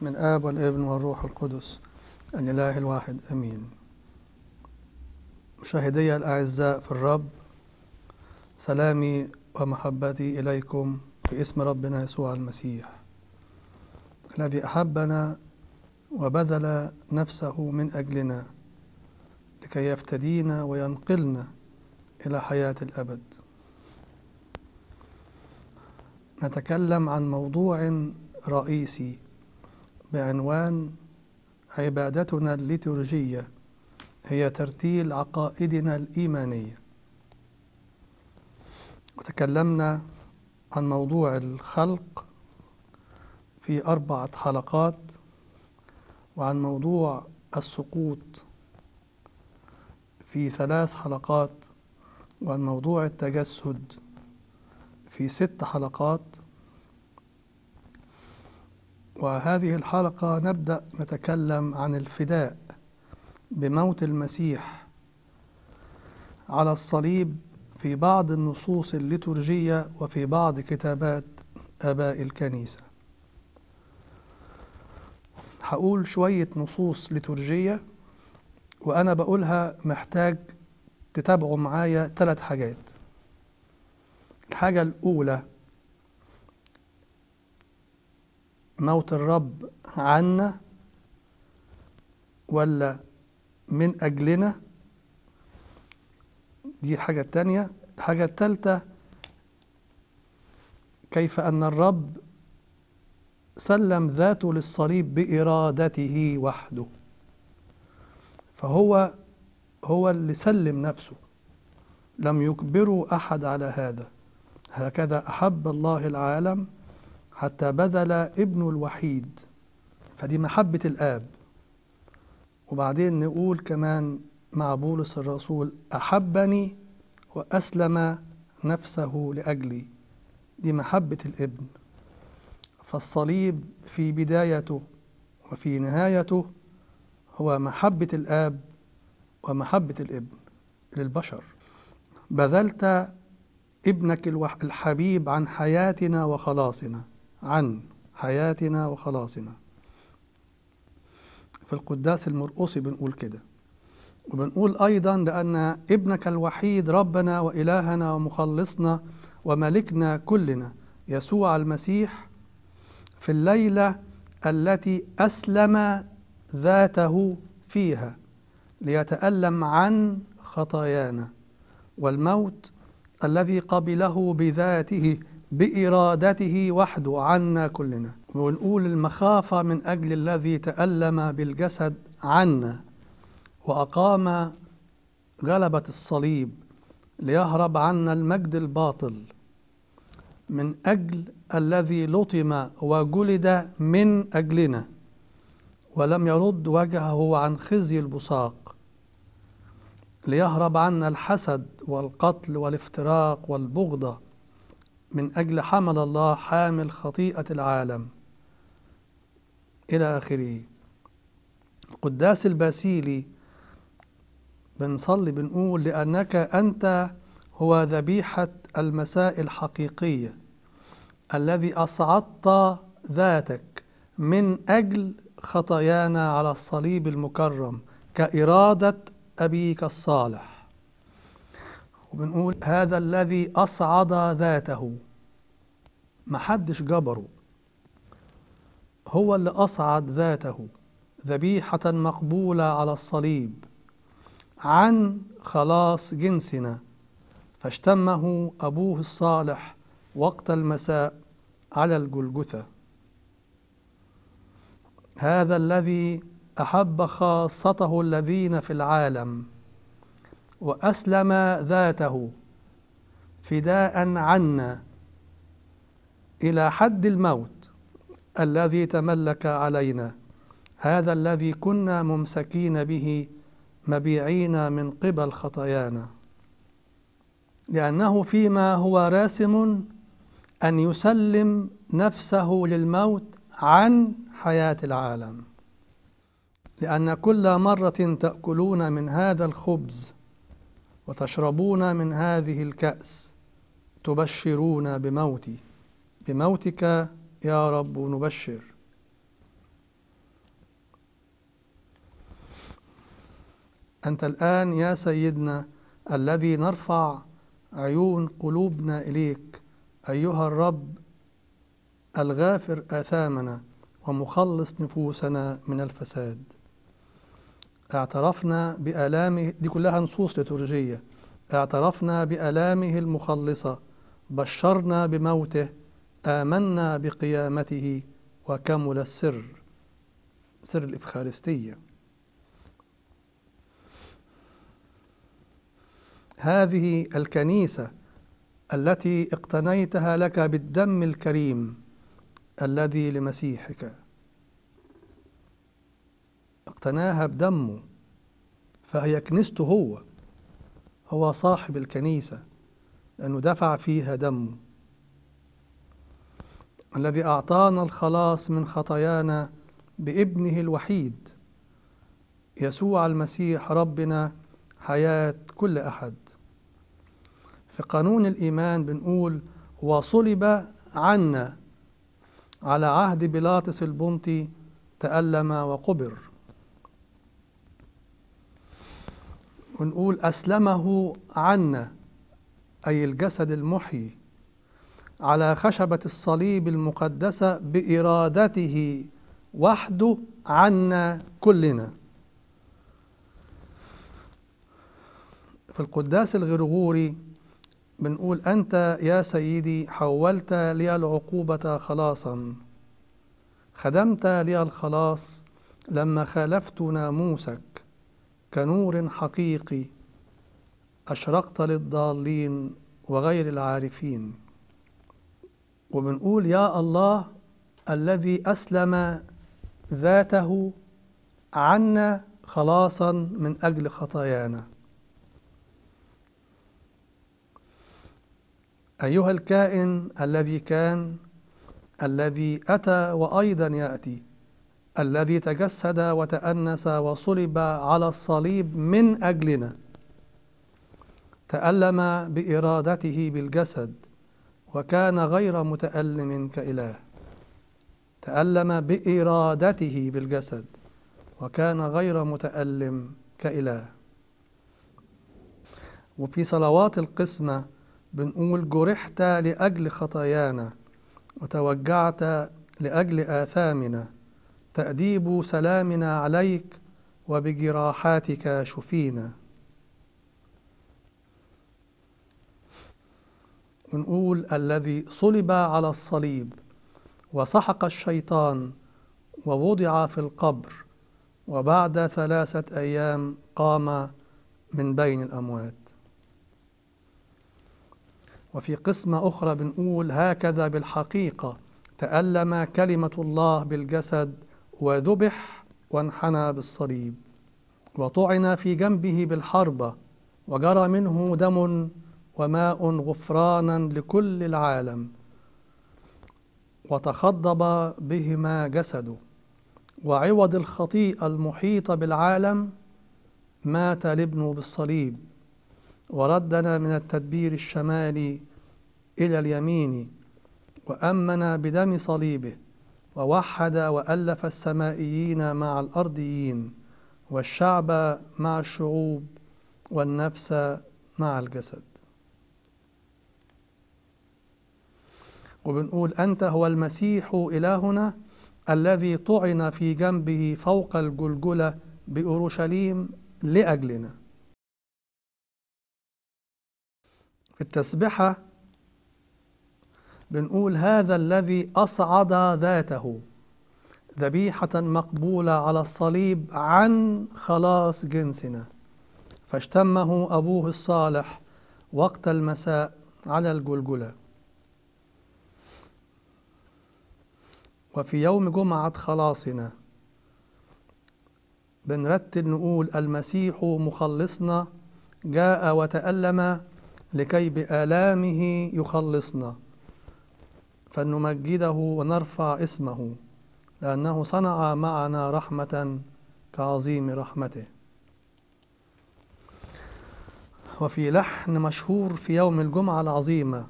بسم الآب والابن والروح القدس الإله الواحد أمين مشاهدي الأعزاء في الرب سلامي ومحبتي إليكم في اسم ربنا يسوع المسيح الذي أحبنا وبذل نفسه من أجلنا لكي يفتدينا وينقلنا إلى حياة الأبد نتكلم عن موضوع رئيسي بعنوان عبادتنا الليتورجية هي ترتيل عقائدنا الإيمانية وتكلمنا عن موضوع الخلق في أربعة حلقات وعن موضوع السقوط في ثلاث حلقات وعن موضوع التجسد في ست حلقات وهذه الحلقة نبدأ نتكلم عن الفداء بموت المسيح على الصليب في بعض النصوص الليتورجية وفي بعض كتابات آباء الكنيسة هقول شوية نصوص ليتورجية وأنا بقولها محتاج تتابعوا معايا ثلاث حاجات الحاجة الأولى موت الرب عنا ولا من أجلنا دي الحاجة التانية الحاجة التالتة كيف أن الرب سلم ذاته للصليب بإرادته وحده فهو هو اللي سلم نفسه لم يجبره أحد على هذا هكذا أحب الله العالم حتى بذل ابنه الوحيد فدي محبة الآب وبعدين نقول كمان مع بولس الرسول أحبني وأسلم نفسه لأجلي دي محبة الابن فالصليب في بدايته وفي نهايته هو محبة الآب ومحبة الابن للبشر بذلت ابنك الحبيب عن حياتنا وخلاصنا عن حياتنا وخلاصنا في القداس المرقصي بنقول كده وبنقول أيضا لأن ابنك الوحيد ربنا وإلهنا ومخلصنا وملكنا كلنا يسوع المسيح في الليلة التي أسلم ذاته فيها ليتألم عن خطايانا والموت الذي قبله بذاته بإرادته وحده عنا كلنا ونقول المخافة من أجل الذي تألم بالجسد عنا وأقام غلبة الصليب ليهرب عنا المجد الباطل من أجل الذي لطم وجلد من أجلنا ولم يرد وجهه عن خزي البصاق ليهرب عنا الحسد والقتل والافتراق والبغضه من أجل حمل الله حامل خطيئة العالم إلى آخره قداس الباسيلي بنصلي بنقول لأنك أنت هو ذبيحة المساء الحقيقية الذي أصعدت ذاتك من أجل خطايانا على الصليب المكرم كإرادة أبيك الصالح وبنقول هذا الذي أصعد ذاته محدش جبره هو اللي أصعد ذاته ذبيحة مقبولة على الصليب عن خلاص جنسنا فاشتمه أبوه الصالح وقت المساء على الجلجثة هذا الذي أحب خاصته الذين في العالم وأسلم ذاته فداء عنا إلى حد الموت الذي تملك علينا هذا الذي كنا ممسكين به مبيعين من قبل خطايانا لأنه فيما هو راسم أن يسلم نفسه للموت عن حياة العالم لأن كل مرة تأكلون من هذا الخبز وتشربون من هذه الكأس تبشرون بموتي بموتك يا رب نبشر أنت الآن يا سيدنا الذي نرفع عيون قلوبنا إليك أيها الرب الغافر آثامنا ومخلص نفوسنا من الفساد اعترفنا بآلامه دي كلها نصوص لترجية اعترفنا بآلامه المخلصة بشرنا بموته آمنا بقيامته وكمل السر سر الإفخارستية هذه الكنيسة التي اقتنيتها لك بالدم الكريم الذي لمسيحك اقتناها بدمه فهي كنيسته هو هو صاحب الكنيسة لأنه دفع فيها دمه الذي أعطانا الخلاص من خطايانا بابنه الوحيد يسوع المسيح ربنا حياة كل أحد في قانون الإيمان بنقول وصلب عنا على عهد بيلاطس البنطي تألم وقبر ونقول أسلمه عنا أي الجسد المحيي على خشبة الصليب المقدسة بإرادته وحده عنا كلنا في القداس الغرغوري بنقول أنت يا سيدي حولت لي العقوبة خلاصا خدمت لي الخلاص لما خالفت ناموسك كنور حقيقي أشرقت للضالين وغير العارفين وبنقول يا الله الذي أسلم ذاته عنا خلاصا من أجل خطايانا أيها الكائن الذي كان الذي أتى وأيضا يأتي الذي تجسد وتأنس وصلب على الصليب من أجلنا تألم بإرادته بالجسد وكان غير متألم كإله تألم بإرادته بالجسد وكان غير متألم كإله وفي صلوات القسمة بنقول جرحت لأجل خطايانا وتوجعت لأجل آثامنا تأديب سلامنا عليك وبجراحاتك شفينا نقول الذي صلب على الصليب وسحق الشيطان ووضع في القبر وبعد ثلاثة أيام قام من بين الأموات وفي قسمة أخرى بنقول هكذا بالحقيقة تألم كلمة الله بالجسد وذبح وانحنى بالصليب وطعن في جنبه بالحربة وجرى منه دم وماء غفرانا لكل العالم وتخضب بهما جسده وعوض الخطيئة المحيطة بالعالم مات لابنه بالصليب وردنا من التدبير الشمالي إلى اليمين وأمنا بدم صليبه ووحد وألف السمائيين مع الأرضيين والشعب مع الشعوب والنفس مع الجسد وبنقول أنت هو المسيح إلهنا الذي طعن في جنبه فوق الجلجلة بأورشليم لأجلنا في التسبحة بنقول هذا الذي أصعد ذاته ذبيحة مقبولة على الصليب عن خلاص جنسنا فاشتمه أبوه الصالح وقت المساء على الجلجلة وفي يوم جمعة خلاصنا بنرتب نقول المسيح مخلصنا جاء وتألم لكي بآلامه يخلصنا فلنمجده ونرفع اسمه لأنه صنع معنا رحمة كعظيم رحمته وفي لحن مشهور في يوم الجمعة العظيمة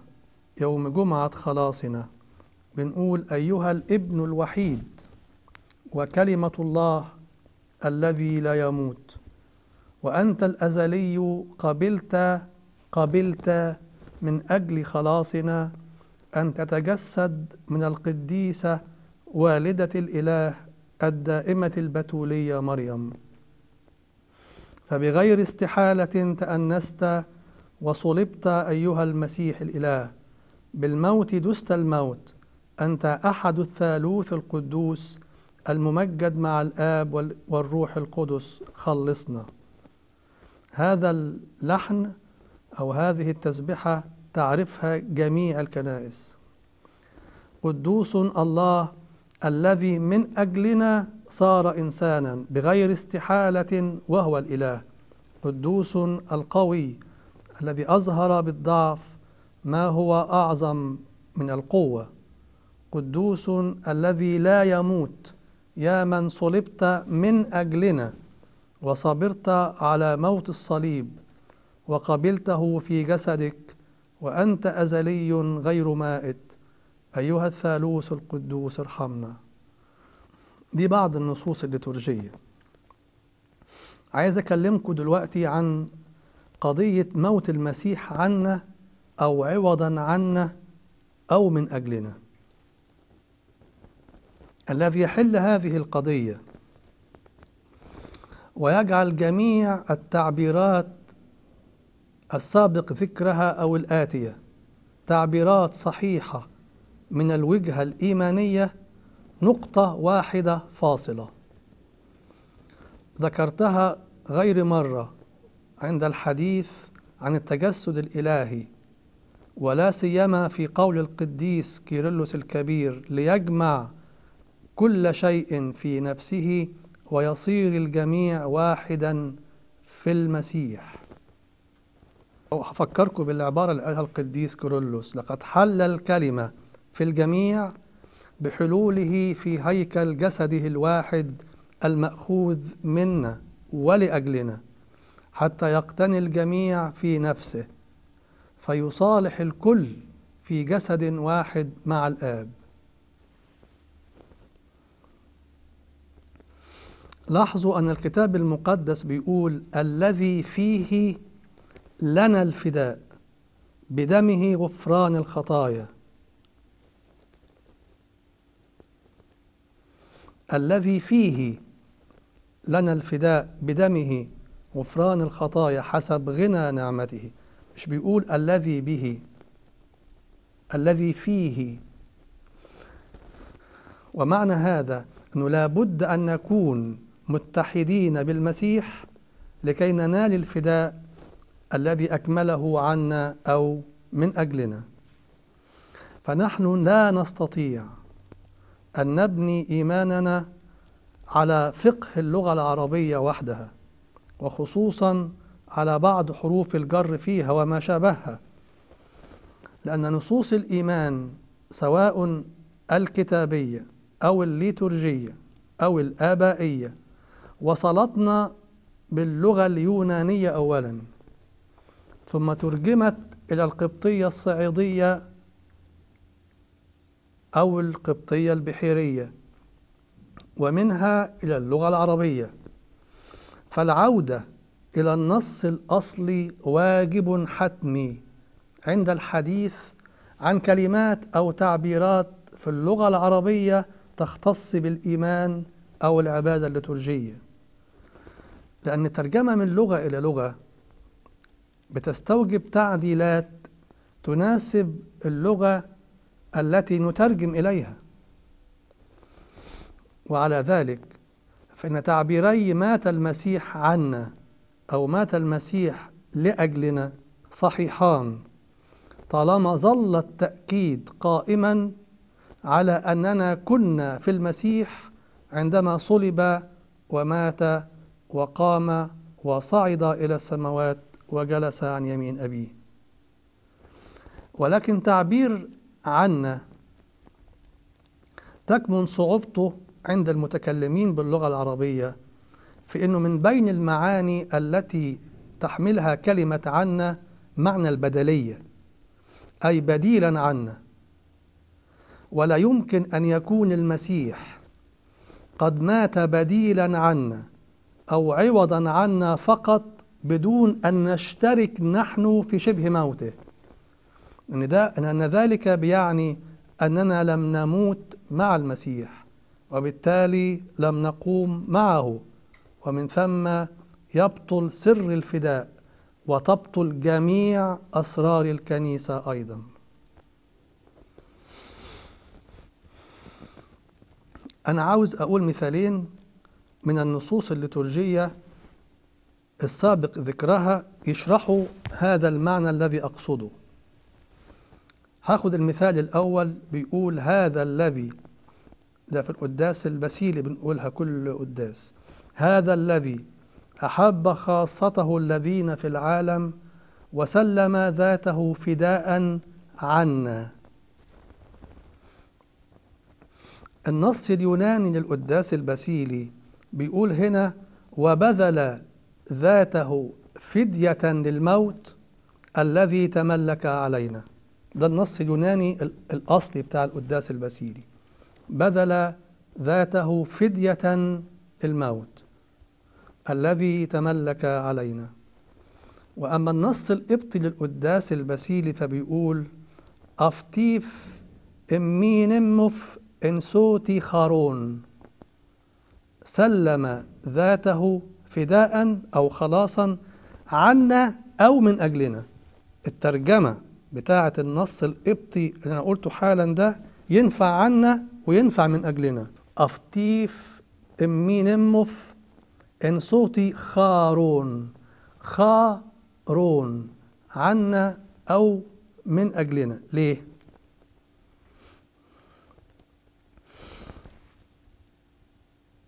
يوم جمعة خلاصنا بنقول أيها الابن الوحيد وكلمة الله الذي لا يموت وأنت الأزلي قبلت قبلت من أجل خلاصنا أن تتجسد من القديسة والدة الإله الدائمة البتولية مريم فبغير استحالة تأنست وصلبت أيها المسيح الإله بالموت دست الموت أنت أحد الثالوث القدوس الممجد مع الآب والروح القدس خلصنا هذا اللحن أو هذه التسبحة تعرفها جميع الكنائس قدوس الله الذي من أجلنا صار إنسانا بغير استحالة وهو الإله قدوس القوي الذي أظهر بالضعف ما هو أعظم من القوة قدوس الذي لا يموت يا من صلبت من أجلنا وصبرت على موت الصليب وقبلته في جسدك وأنت أزلي غير مائت أيها الثالوث القدوس ارحمنا دي بعض النصوص الليتورجية عايز أكلمكم دلوقتي عن قضية موت المسيح عنا أو عوضا عنا أو من أجلنا الذي يحل هذه القضية ويجعل جميع التعبيرات السابق فكرها أو الآتية تعبيرات صحيحة من الوجهة الإيمانية نقطة واحدة فاصلة ذكرتها غير مرة عند الحديث عن التجسد الإلهي ولا سيما في قول القديس كيرلس الكبير ليجمع كل شيء في نفسه ويصير الجميع واحدا في المسيح أفكركم بالعبارة اللي قالها القديس كيرلس لقد حل الكلمة في الجميع بحلوله في هيكل جسده الواحد المأخوذ منا ولأجلنا حتى يقتني الجميع في نفسه فيصالح الكل في جسد واحد مع الآب لاحظوا أن الكتاب المقدس بيقول الذي فيه لنا الفداء بدمه غفران الخطايا الذي فيه لنا الفداء بدمه غفران الخطايا حسب غنى نعمته مش بيقول الذي به الذي فيه ومعنى هذا أنه لا بد أن نكون متحدين بالمسيح لكي ننال الفداء الذي أكمله عنا أو من أجلنا فنحن لا نستطيع أن نبني إيماننا على فقه اللغة العربية وحدها وخصوصا على بعض حروف الجر فيها وما شابهها لأن نصوص الإيمان سواء الكتابية أو الليتورجية أو الآبائية وصلتنا باللغة اليونانية أولاً ثم ترجمت إلى القبطية الصعيدية أو القبطية البحيرية ومنها إلى اللغة العربية فالعودة إلى النص الأصلي واجب حتمي عند الحديث عن كلمات أو تعبيرات في اللغة العربية تختص بالإيمان أو العبادة الليتورجية لأن الترجمة من لغة إلى لغة بتستوجب تعديلات تناسب اللغة التي نترجم إليها وعلى ذلك فإن تعبيري مات المسيح عنا أو مات المسيح لأجلنا صحيحان طالما ظل التأكيد قائما على أننا كنا في المسيح عندما صلب ومات وقام وصعد إلى السماوات وجلس عن يمين أبيه ولكن تعبير عنا تكمن صعوبته عند المتكلمين باللغة العربية في أنه من بين المعاني التي تحملها كلمة عنا معنى البدلية أي بديلا عنا ولا يمكن أن يكون المسيح قد مات بديلا عنا أو عوضا عنا فقط بدون أن نشترك نحن في شبه موته أن, ده أن ذلك بيعني أننا لم نموت مع المسيح وبالتالي لم نقوم معه ومن ثم يبطل سر الفداء وتبطل جميع أسرار الكنيسة أيضا أنا عاوز أقول مثالين من النصوص الليتورجية السابق ذكرها يشرحوا هذا المعنى الذي أقصده هاخد المثال الأول بيقول هذا الذي ده في القداس البسيلي بنقولها كل قداس هذا الذي أحب خاصته الذين في العالم وسلم ذاته فداء عنا النص اليوناني للقداس البسيلي بيقول هنا وبذل ذاته فدية للموت الذي تملك علينا ده النص اليوناني الأصلي بتاع القداس البسيري بذل ذاته فدية للموت الذي تملك علينا وأما النص القبطي للقداس البسيلي فبيقول أفطيف إن صوتي خارون سلم ذاته فداء أو خلاصا عنا أو من أجلنا الترجمة بتاعة النص القبطي اللي أنا قلته حالا ده ينفع عنا وينفع من أجلنا أفطيف إمين إمف إن صوتي خارون خارون عنا أو من أجلنا ليه؟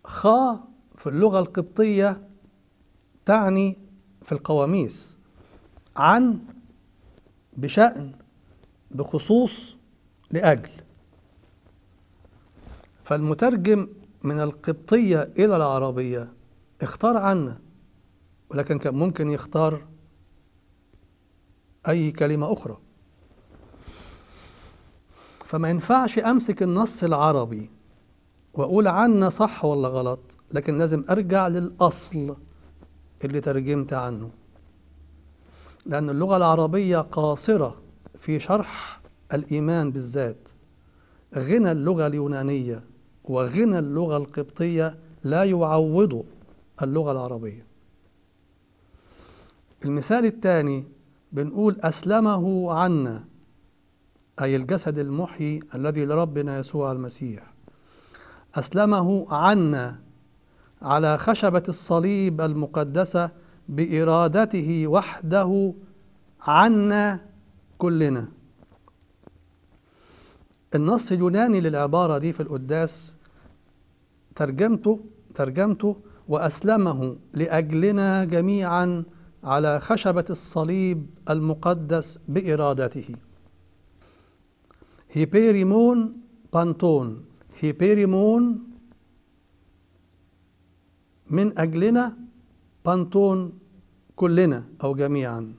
خا في اللغة القبطية تعني في القواميس عن بشأن بخصوص لأجل فالمترجم من القبطية إلى العربية اختار عنا ولكن كان ممكن يختار أي كلمة أخرى فما ينفعش أمسك النص العربي وأقول عنا صح ولا غلط لكن لازم أرجع للأصل اللي ترجمت عنه لأن اللغة العربية قاصرة في شرح الإيمان بالذات غنى اللغة اليونانية وغنى اللغة القبطية لا يعوض اللغة العربية المثال الثاني بنقول أسلمه عنا أي الجسد المحيي الذي لربنا يسوع المسيح أسلمه عنا على خشبة الصليب المقدسة بإرادته وحده عنا كلنا النص اليوناني للعبارة دي في القداس ترجمته ترجمته وأسلمه لأجلنا جميعا على خشبة الصليب المقدس بإرادته هيبيريمون بانتون هيبيريمون من أجلنا بانتون كلنا أو جميعا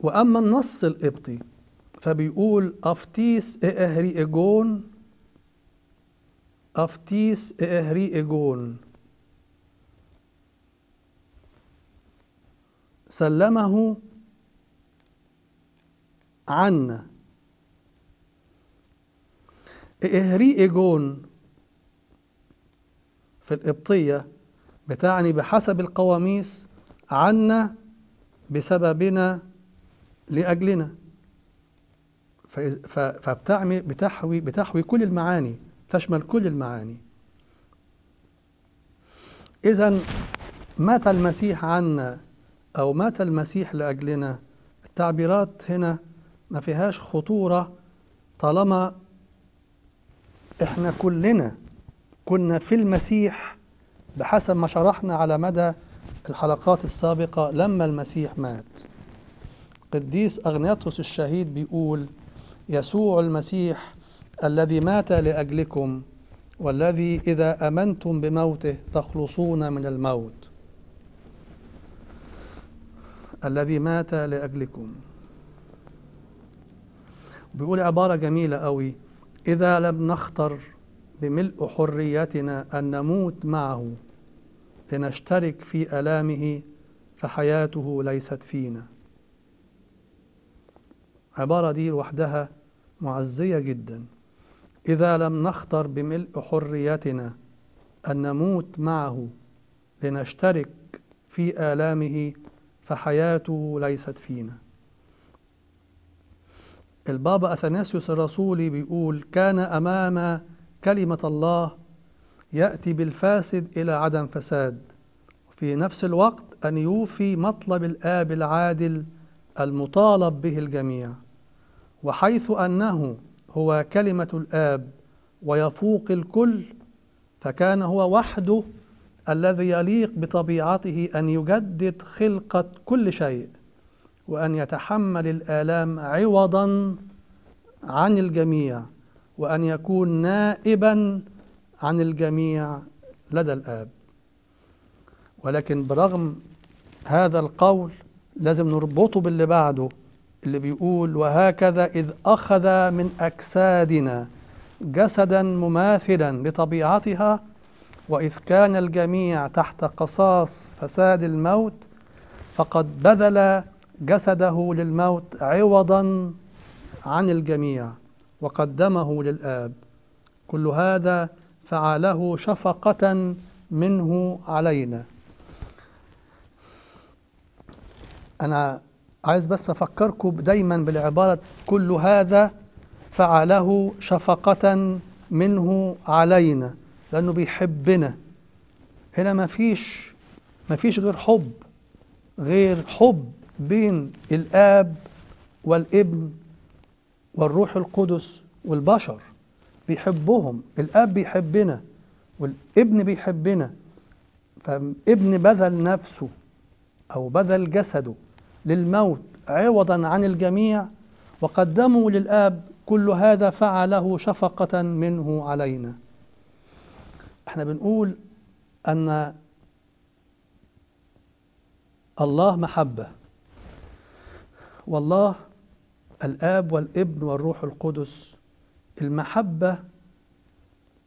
وأما النص القبطي فبيقول أفتيس إيه إهري إجون إيه أفتيس إيه إهري إجون سلمه عنا إهري إجون في القبطية بتعني بحسب القواميس عنا بسببنا لأجلنا فبتعمل بتحوي بتحوي كل المعاني تشمل كل المعاني إذا مات المسيح عنا أو مات المسيح لأجلنا التعبيرات هنا ما فيهاش خطورة طالما إحنا كلنا كنا في المسيح بحسب ما شرحنا على مدى الحلقات السابقة لما المسيح مات قديس أغنيطوس الشهيد بيقول يسوع المسيح الذي مات لأجلكم والذي إذا أمنتم بموته تخلصون من الموت الذي مات لأجلكم بيقول عبارة جميلة قوي إذا لم نختر بملء حريتنا أن نموت معه لنشترك في آلامه فحياته ليست فينا عبارة دي لوحدها معزية جدا إذا لم نختر بملء حريتنا أن نموت معه لنشترك في آلامه فحياته ليست فينا البابا أثناسيوس الرسولي بيقول كان أمام كلمة الله يأتي بالفاسد إلى عدم فساد في نفس الوقت أن يوفي مطلب الآب العادل المطالب به الجميع وحيث أنه هو كلمة الآب ويفوق الكل فكان هو وحده الذي يليق بطبيعته أن يجدد خلقة كل شيء وأن يتحمل الآلام عوضا عن الجميع وأن يكون نائبا عن الجميع لدى الآب ولكن برغم هذا القول لازم نربطه باللي بعده اللي بيقول وهكذا إذ أخذ من أجسادنا جسدا مماثلا لطبيعتها وإذ كان الجميع تحت قصاص فساد الموت فقد بذل جسده للموت عوضا عن الجميع وقدمه للآب كل هذا فعله شفقة منه علينا أنا عايز بس أفكركم دايما بالعبارة كل هذا فعله شفقة منه علينا لأنه بيحبنا هنا ما فيش ما فيش غير حب غير حب بين الآب والابن والروح القدس والبشر بيحبهم الاب بيحبنا والابن بيحبنا فابن بذل نفسه او بذل جسده للموت عوضا عن الجميع وقدموا للاب كل هذا فعله شفقه منه علينا احنا بنقول ان الله محبه والله الاب والابن والروح القدس المحبه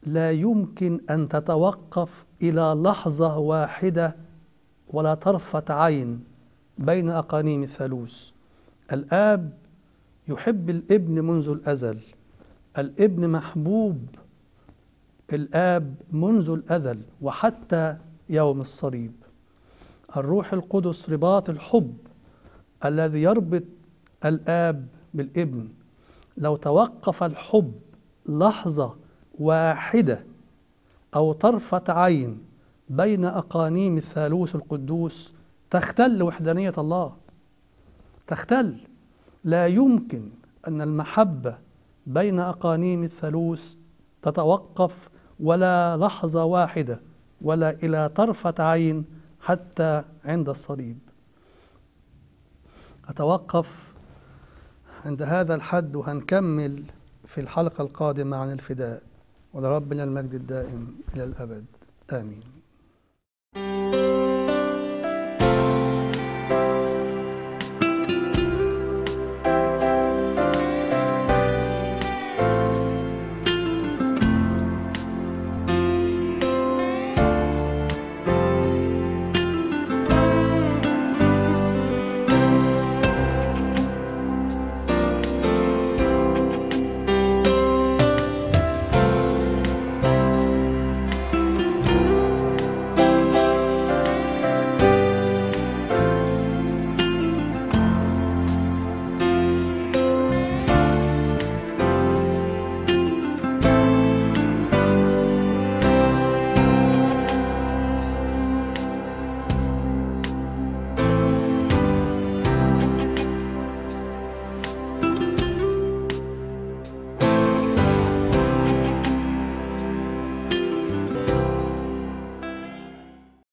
لا يمكن ان تتوقف الى لحظه واحده ولا طرفه عين بين اقانيم الثالوث الاب يحب الابن منذ الازل الابن محبوب الاب منذ الازل وحتى يوم الصليب الروح القدس رباط الحب الذي يربط الاب بالابن لو توقف الحب لحظة واحدة أو طرفة عين بين أقانيم الثالوث القدوس تختل وحدانية الله تختل لا يمكن أن المحبة بين أقانيم الثالوث تتوقف ولا لحظة واحدة ولا إلى طرفة عين حتى عند الصليب أتوقف عند هذا الحد وهنكمل في الحلقة القادمة عن الفداء ولربنا المجد الدائم إلى الأبد آمين